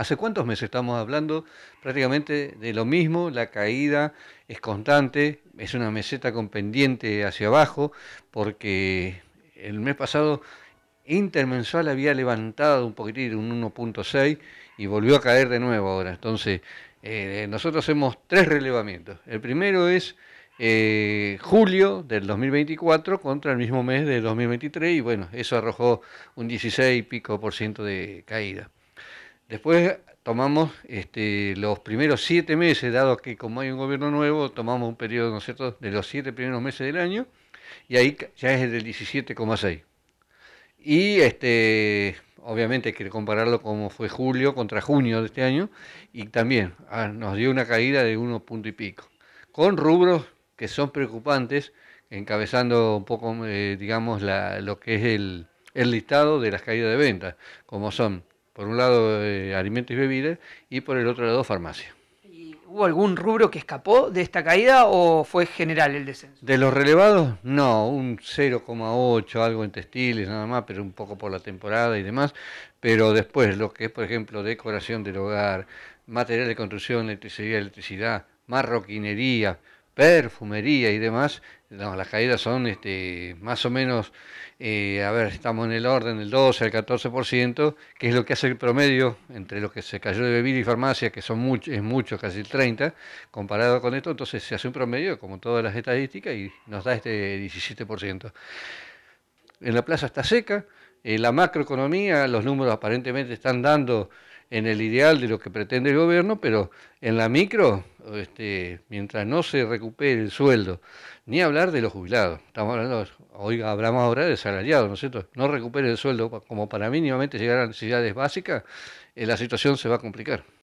¿Hace cuántos meses estamos hablando prácticamente de lo mismo? La caída es constante, es una meseta con pendiente hacia abajo, porque el mes pasado intermensual había levantado un poquitín, un 1.6, y volvió a caer de nuevo ahora. Entonces, eh, nosotros hacemos tres relevamientos. El primero es eh, julio del 2024 contra el mismo mes del 2023, y bueno, eso arrojó un 16 y pico por ciento de caída. Después tomamos este, los primeros siete meses, dado que como hay un gobierno nuevo, tomamos un periodo, de los siete primeros meses del año, y ahí ya es del 17,6. Y este, obviamente hay que compararlo como fue julio contra junio de este año, y también ah, nos dio una caída de uno punto y pico, con rubros que son preocupantes, encabezando un poco, eh, digamos, lo que es el, el listado de las caídas de ventas, como son por un lado, eh, alimentos y bebidas, y por el otro lado, farmacia. ¿Y ¿Hubo algún rubro que escapó de esta caída o fue general el descenso? De los relevados, no, un 0,8, algo en textiles nada más, pero un poco por la temporada y demás. Pero después, lo que es, por ejemplo, decoración del hogar, material de construcción, electricidad, electricidad, marroquinería, perfumería y demás, las caídas son este, más o menos, eh, a ver, estamos en el orden del 12 al 14%, que es lo que hace el promedio entre lo que se cayó de bebida y farmacia, que son mucho, es mucho, casi el 30, comparado con esto, entonces se hace un promedio, como todas las estadísticas, y nos da este 17%. En la plaza está seca, en la macroeconomía, los números aparentemente están dando en el ideal de lo que pretende el gobierno, pero en la micro, este, mientras no se recupere el sueldo, ni hablar de los jubilados, estamos hablando, oiga, hablamos ahora de salariados, ¿no cierto? No recupere el sueldo como para mínimamente llegar a necesidades básicas, eh, la situación se va a complicar.